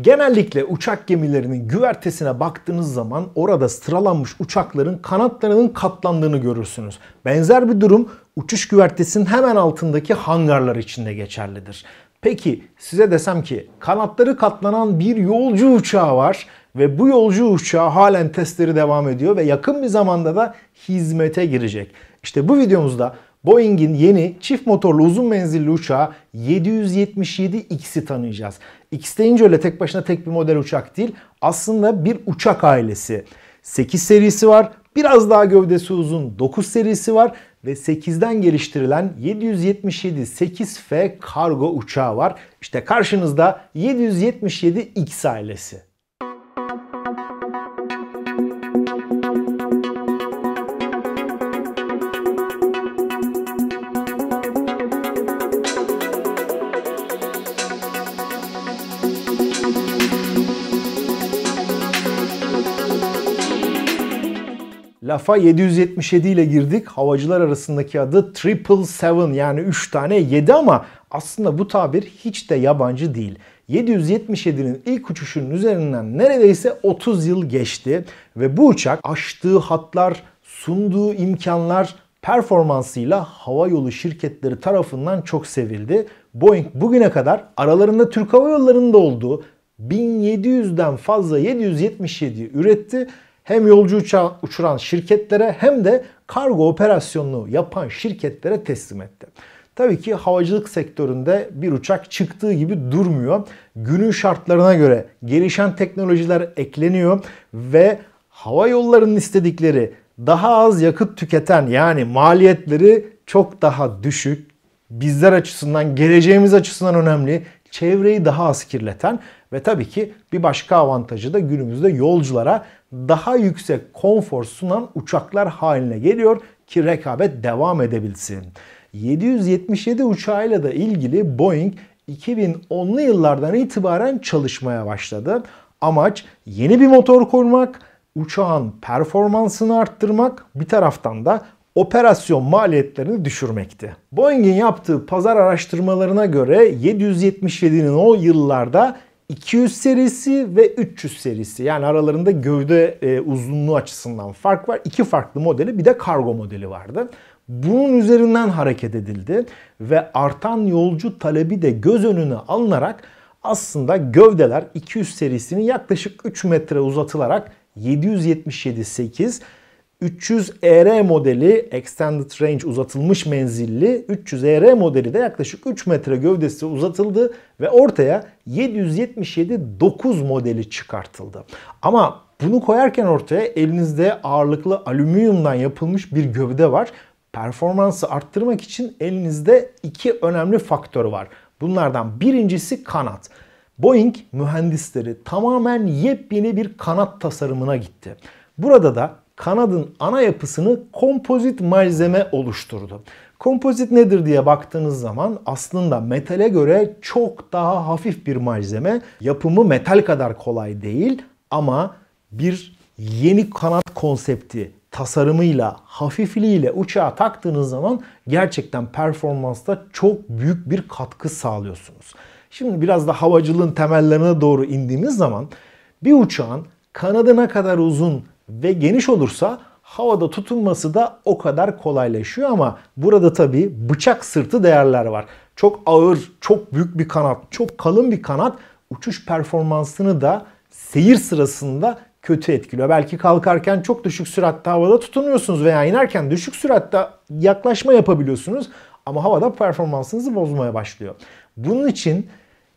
Genellikle uçak gemilerinin güvertesine baktığınız zaman orada sıralanmış uçakların kanatlarının katlandığını görürsünüz. Benzer bir durum uçuş güvertesinin hemen altındaki hangarlar içinde geçerlidir. Peki size desem ki kanatları katlanan bir yolcu uçağı var ve bu yolcu uçağı halen testleri devam ediyor ve yakın bir zamanda da hizmete girecek. İşte bu videomuzda Boeing'in yeni çift motorlu uzun menzilli uçağı 777X'i tanıyacağız. X deyince öyle tek başına tek bir model uçak değil. Aslında bir uçak ailesi. 8 serisi var. Biraz daha gövdesi uzun 9 serisi var ve 8'den geliştirilen 777 8F kargo uçağı var. İşte karşınızda 777X ailesi. Lafa 777 ile girdik. Havacılar arasındaki adı Triple Seven yani 3 tane 7 ama aslında bu tabir hiç de yabancı değil. 777'nin ilk uçuşunun üzerinden neredeyse 30 yıl geçti ve bu uçak açtığı hatlar, sunduğu imkanlar performansıyla hava yolu şirketleri tarafından çok sevildi. Boeing bugüne kadar aralarında Türk Hava Yolları'nın da olduğu 1700'den fazla 777 üretti hem yolcu uçağı uçuran şirketlere hem de kargo operasyonunu yapan şirketlere teslim etti. Tabii ki havacılık sektöründe bir uçak çıktığı gibi durmuyor. Günün şartlarına göre gelişen teknolojiler ekleniyor ve hava yollarının istedikleri daha az yakıt tüketen yani maliyetleri çok daha düşük, bizler açısından, geleceğimiz açısından önemli, çevreyi daha az kirleten ve tabii ki bir başka avantajı da günümüzde yolculara daha yüksek konfor sunan uçaklar haline geliyor ki rekabet devam edebilsin. 777 uçağıyla da ilgili Boeing 2010'lu yıllardan itibaren çalışmaya başladı. Amaç yeni bir motor kurmak, uçağın performansını arttırmak, bir taraftan da operasyon maliyetlerini düşürmekti. Boeing'in yaptığı pazar araştırmalarına göre 777'nin o yıllarda 200 serisi ve 300 serisi yani aralarında gövde e, uzunluğu açısından fark var. İki farklı modeli bir de kargo modeli vardı. Bunun üzerinden hareket edildi ve artan yolcu talebi de göz önüne alınarak aslında gövdeler 200 serisinin yaklaşık 3 metre uzatılarak 777-8 300 ER modeli Extended Range uzatılmış menzilli 300 ER modeli de yaklaşık 3 metre gövdesi uzatıldı ve ortaya 777 9 modeli çıkartıldı. Ama bunu koyarken ortaya elinizde ağırlıklı alüminyumdan yapılmış bir gövde var. Performansı arttırmak için elinizde iki önemli faktör var. Bunlardan birincisi kanat. Boeing mühendisleri tamamen yepyeni bir kanat tasarımına gitti. Burada da kanadın ana yapısını kompozit malzeme oluşturdu. Kompozit nedir diye baktığınız zaman aslında metale göre çok daha hafif bir malzeme. Yapımı metal kadar kolay değil ama bir yeni kanat konsepti tasarımıyla, hafifliğiyle uçağa taktığınız zaman gerçekten performansta çok büyük bir katkı sağlıyorsunuz. Şimdi biraz da havacılığın temellerine doğru indiğimiz zaman bir uçağın kanadına kadar uzun ve geniş olursa havada tutunması da o kadar kolaylaşıyor ama burada tabii bıçak sırtı değerler var. Çok ağır, çok büyük bir kanat, çok kalın bir kanat uçuş performansını da seyir sırasında kötü etkiliyor. Belki kalkarken çok düşük süratte havada tutunuyorsunuz veya inerken düşük süratte yaklaşma yapabiliyorsunuz ama havada performansınızı bozmaya başlıyor. Bunun için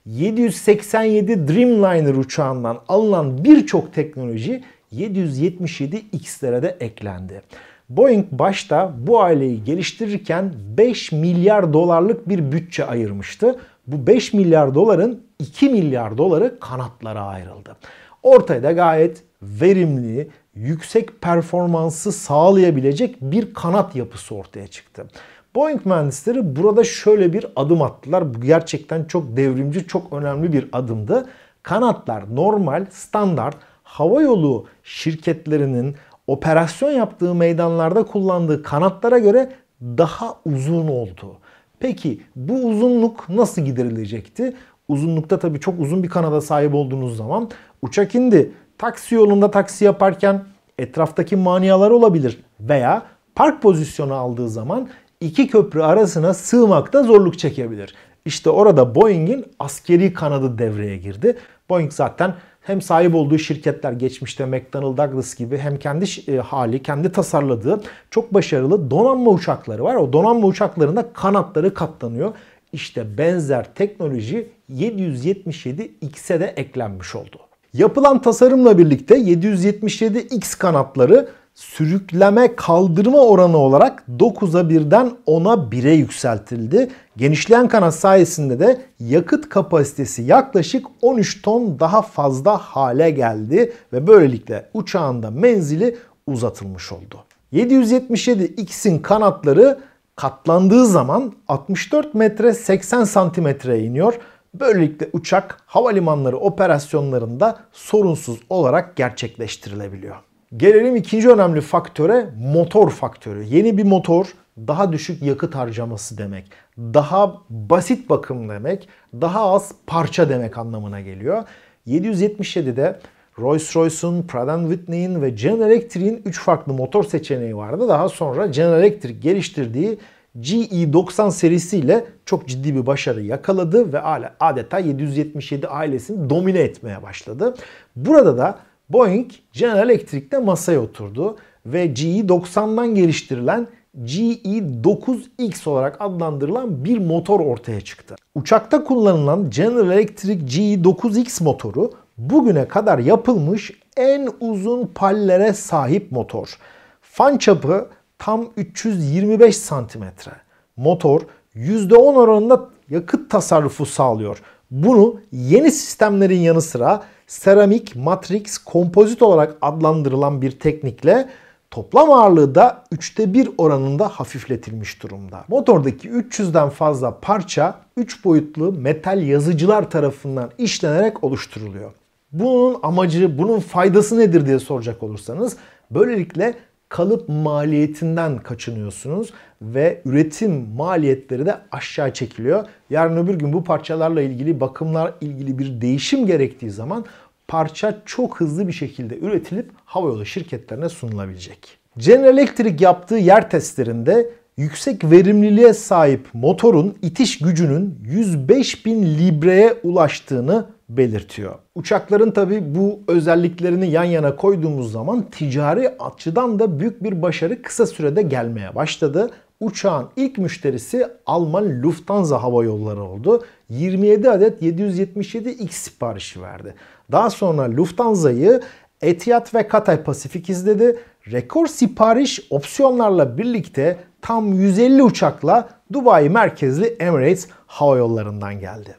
787 Dreamliner uçağından alınan birçok teknoloji 777 X'lere de eklendi. Boeing başta bu aileyi geliştirirken 5 milyar dolarlık bir bütçe ayırmıştı. Bu 5 milyar doların 2 milyar doları kanatlara ayrıldı. Ortaya da gayet verimli, yüksek performansı sağlayabilecek bir kanat yapısı ortaya çıktı. Boeing mühendisleri burada şöyle bir adım attılar. Bu gerçekten çok devrimci, çok önemli bir adımdı. Kanatlar normal, standart havayolu şirketlerinin operasyon yaptığı meydanlarda kullandığı kanatlara göre daha uzun oldu. Peki bu uzunluk nasıl giderilecekti? Uzunlukta tabii çok uzun bir kanada sahip olduğunuz zaman uçak indi. Taksi yolunda taksi yaparken etraftaki maniyalar olabilir veya park pozisyonu aldığı zaman iki köprü arasına sığmakta zorluk çekebilir. İşte orada Boeing'in askeri kanadı devreye girdi. Boeing zaten hem sahip olduğu şirketler geçmişte McDonnell Douglas gibi hem kendi e, hali kendi tasarladığı çok başarılı donanma uçakları var. O donanma uçaklarında kanatları katlanıyor. İşte benzer teknoloji 777X'e de eklenmiş oldu. Yapılan tasarımla birlikte 777X kanatları sürükleme kaldırma oranı olarak 9'a 1'den 10'a 1'e yükseltildi. Genişleyen kanat sayesinde de yakıt kapasitesi yaklaşık 13 ton daha fazla hale geldi ve böylelikle uçağında menzili uzatılmış oldu. 777 X'in kanatları katlandığı zaman 64 metre 80 santimetre iniyor. Böylelikle uçak havalimanları operasyonlarında sorunsuz olarak gerçekleştirilebiliyor. Gelelim ikinci önemli faktöre motor faktörü. Yeni bir motor daha düşük yakıt harcaması demek. Daha basit bakım demek. Daha az parça demek anlamına geliyor. 777'de Rolls-Royce'un, Pratt Whitney'in ve General Electric'in 3 farklı motor seçeneği vardı. Daha sonra General Electric geliştirdiği GE90 serisiyle çok ciddi bir başarı yakaladı ve adeta 777 ailesini domine etmeye başladı. Burada da Boeing General Electric'te masaya oturdu ve GE90'dan geliştirilen GE9X olarak adlandırılan bir motor ortaya çıktı. Uçakta kullanılan General Electric GE9X motoru bugüne kadar yapılmış en uzun pallere sahip motor. Fan çapı tam 325 santimetre. Motor %10 oranında yakıt tasarrufu sağlıyor. Bunu yeni sistemlerin yanı sıra seramik matrix kompozit olarak adlandırılan bir teknikle toplam ağırlığı da 3'te 1 oranında hafifletilmiş durumda. Motordaki 300'den fazla parça 3 boyutlu metal yazıcılar tarafından işlenerek oluşturuluyor. Bunun amacı, bunun faydası nedir diye soracak olursanız böylelikle kalıp maliyetinden kaçınıyorsunuz ve üretim maliyetleri de aşağı çekiliyor. Yarın öbür gün bu parçalarla ilgili bakımlar ilgili bir değişim gerektiği zaman parça çok hızlı bir şekilde üretilip havayolu şirketlerine sunulabilecek. General Electric yaptığı yer testlerinde yüksek verimliliğe sahip motorun itiş gücünün 105 bin libreye ulaştığını belirtiyor. Uçakların tabi bu özelliklerini yan yana koyduğumuz zaman ticari açıdan da büyük bir başarı kısa sürede gelmeye başladı. Uçağın ilk müşterisi Alman Lufthansa Hava Yolları oldu. 27 adet 777X siparişi verdi. Daha sonra Lufthansa'yı Etihad ve Katay Pasifik izledi. Rekor sipariş opsiyonlarla birlikte tam 150 uçakla Dubai merkezli Emirates Hava Yolları'ndan geldi.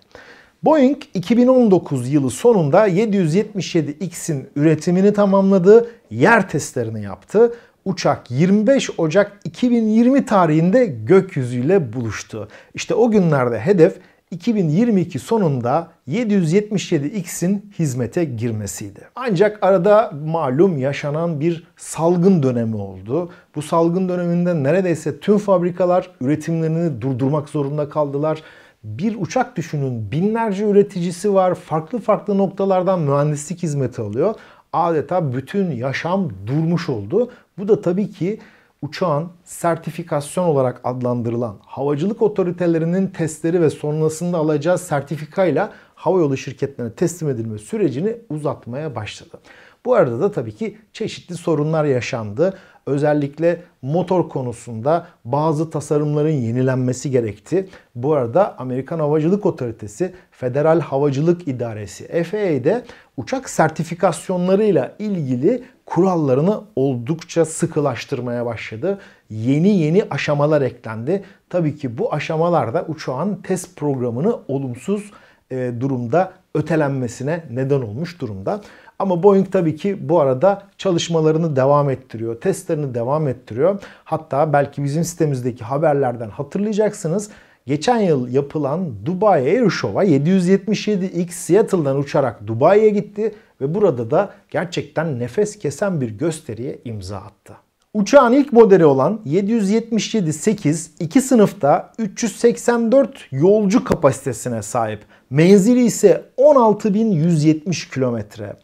Boeing 2019 yılı sonunda 777X'in üretimini tamamladı, yer testlerini yaptı. Uçak 25 Ocak 2020 tarihinde gökyüzüyle buluştu. İşte o günlerde hedef 2022 sonunda 777X'in hizmete girmesiydi. Ancak arada malum yaşanan bir salgın dönemi oldu. Bu salgın döneminde neredeyse tüm fabrikalar üretimlerini durdurmak zorunda kaldılar. Bir uçak düşünün binlerce üreticisi var. Farklı farklı noktalardan mühendislik hizmeti alıyor. Adeta bütün yaşam durmuş oldu. Bu da tabii ki uçağın sertifikasyon olarak adlandırılan havacılık otoritelerinin testleri ve sonrasında alacağı sertifikayla havayolu şirketlerine teslim edilme sürecini uzatmaya başladı. Bu arada da tabii ki çeşitli sorunlar yaşandı özellikle motor konusunda bazı tasarımların yenilenmesi gerekti. Bu arada Amerikan Havacılık Otoritesi Federal Havacılık İdaresi FAA) FAA'de uçak sertifikasyonlarıyla ilgili kurallarını oldukça sıkılaştırmaya başladı. Yeni yeni aşamalar eklendi. Tabii ki bu aşamalarda uçağın test programını olumsuz e, durumda ötelenmesine neden olmuş durumda. Ama Boeing tabii ki bu arada çalışmalarını devam ettiriyor. Testlerini devam ettiriyor. Hatta belki bizim sitemizdeki haberlerden hatırlayacaksınız. Geçen yıl yapılan Dubai Air Show'a 777X Seattle'dan uçarak Dubai'ye gitti ve burada da gerçekten nefes kesen bir gösteriye imza attı. Uçağın ilk modeli olan 777-8 iki sınıfta 384 yolcu kapasitesine sahip. Menzili ise 16.170 kilometre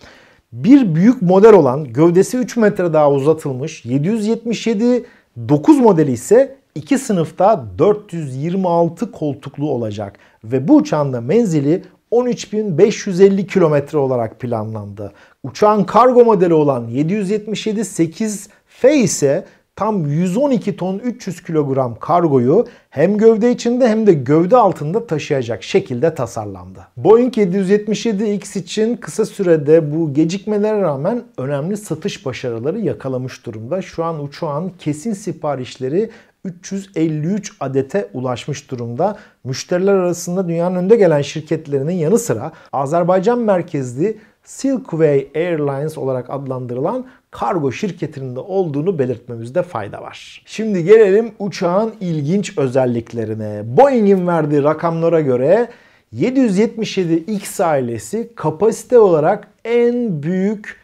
bir büyük model olan gövdesi 3 metre daha uzatılmış 777 9 modeli ise iki sınıfta 426 koltuklu olacak ve bu uçağın da menzili 13.550 kilometre olarak planlandı. Uçağın kargo modeli olan 777-8F ise tam 112 ton 300 kilogram kargoyu hem gövde içinde hem de gövde altında taşıyacak şekilde tasarlandı. Boeing 777X için kısa sürede bu gecikmelere rağmen önemli satış başarıları yakalamış durumda. Şu an uçağın kesin siparişleri 353 adete ulaşmış durumda. Müşteriler arasında dünyanın önde gelen şirketlerinin yanı sıra Azerbaycan merkezli Silkway Airlines olarak adlandırılan kargo şirketinin de olduğunu belirtmemizde fayda var. Şimdi gelelim uçağın ilginç özelliklerine. Boeing'in verdiği rakamlara göre 777X ailesi kapasite olarak en büyük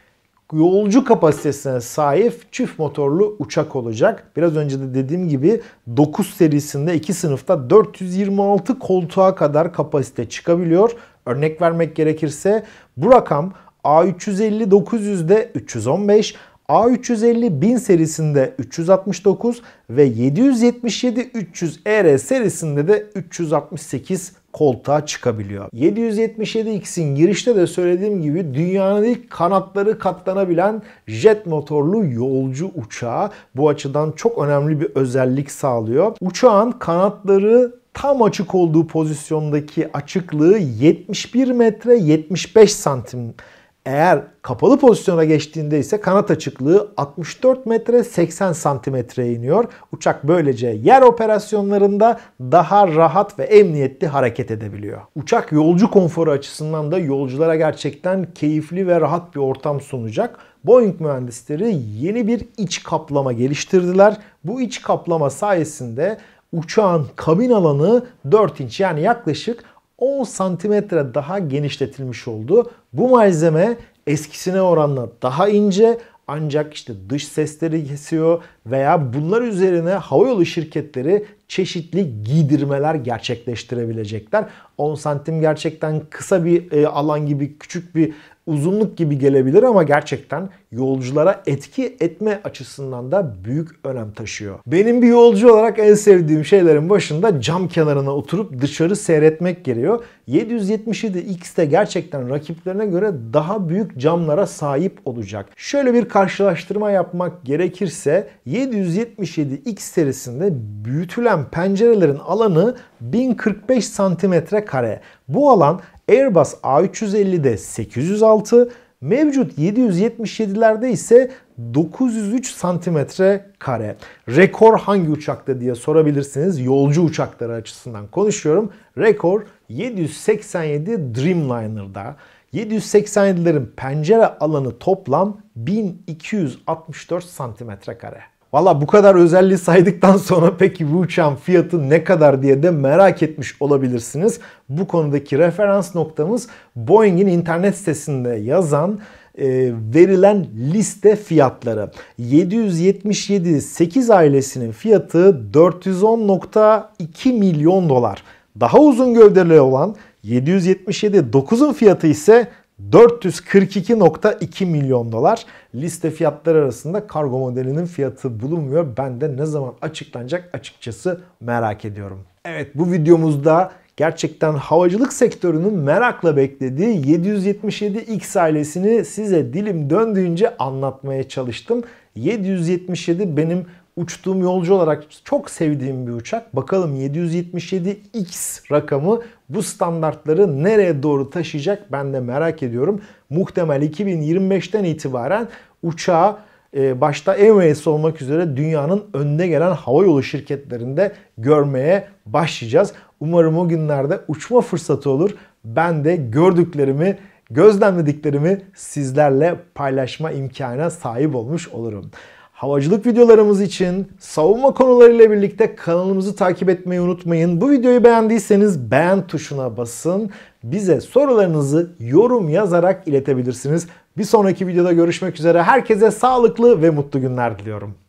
yolcu kapasitesine sahip çift motorlu uçak olacak. Biraz önce de dediğim gibi 9 serisinde 2 sınıfta 426 koltuğa kadar kapasite çıkabiliyor. Örnek vermek gerekirse bu rakam A350 900'de 315, A350 1000 serisinde 369 ve 777 300 ER serisinde de 368 koltuğa çıkabiliyor. 777X'in girişte de söylediğim gibi dünyanın ilk kanatları katlanabilen jet motorlu yolcu uçağı bu açıdan çok önemli bir özellik sağlıyor. Uçağın kanatları tam açık olduğu pozisyondaki açıklığı 71 metre 75 santim. Eğer kapalı pozisyona geçtiğinde ise kanat açıklığı 64 metre 80 santimetreye iniyor. Uçak böylece yer operasyonlarında daha rahat ve emniyetli hareket edebiliyor. Uçak yolcu konforu açısından da yolculara gerçekten keyifli ve rahat bir ortam sunacak. Boeing mühendisleri yeni bir iç kaplama geliştirdiler. Bu iç kaplama sayesinde uçağın kabin alanı 4 inç yani yaklaşık 10 santimetre daha genişletilmiş oldu. Bu malzeme eskisine oranla daha ince ancak işte dış sesleri kesiyor veya bunlar üzerine havayolu şirketleri çeşitli giydirmeler gerçekleştirebilecekler. 10 santim gerçekten kısa bir e, alan gibi küçük bir uzunluk gibi gelebilir ama gerçekten yolculara etki etme açısından da büyük önem taşıyor. Benim bir yolcu olarak en sevdiğim şeylerin başında cam kenarına oturup dışarı seyretmek geliyor. 777 X de gerçekten rakiplerine göre daha büyük camlara sahip olacak. Şöyle bir karşılaştırma yapmak gerekirse 777 X serisinde büyütülen pencerelerin alanı 1045 santimetre kare. Bu alan Airbus A350'de 806, mevcut 777'lerde ise 903 santimetre kare. Rekor hangi uçakta diye sorabilirsiniz. Yolcu uçakları açısından konuşuyorum. Rekor 787 Dreamliner'da. 787'lerin pencere alanı toplam 1264 santimetre kare. Valla bu kadar özelliği saydıktan sonra peki Wuchang fiyatı ne kadar diye de merak etmiş olabilirsiniz. Bu konudaki referans noktamız Boeing'in internet sitesinde yazan e, verilen liste fiyatları. 777 8 ailesinin fiyatı 410.2 milyon dolar. Daha uzun gövdeli olan 777 9'un fiyatı ise 442.2 milyon dolar liste fiyatları arasında kargo modelinin fiyatı bulunmuyor. Ben de ne zaman açıklanacak açıkçası merak ediyorum. Evet bu videomuzda gerçekten havacılık sektörünün merakla beklediği 777X ailesini size dilim döndüğünce anlatmaya çalıştım. 777 benim uçtuğum yolcu olarak çok sevdiğim bir uçak. Bakalım 777X rakamı bu standartları nereye doğru taşıyacak ben de merak ediyorum. Muhtemel 2025'ten itibaren uçağı e, başta Emirates olmak üzere dünyanın önde gelen havayolu şirketlerinde görmeye başlayacağız. Umarım o günlerde uçma fırsatı olur. Ben de gördüklerimi, gözlemlediklerimi sizlerle paylaşma imkanına sahip olmuş olurum. Havacılık videolarımız için savunma konularıyla birlikte kanalımızı takip etmeyi unutmayın. Bu videoyu beğendiyseniz beğen tuşuna basın. Bize sorularınızı yorum yazarak iletebilirsiniz. Bir sonraki videoda görüşmek üzere. Herkese sağlıklı ve mutlu günler diliyorum.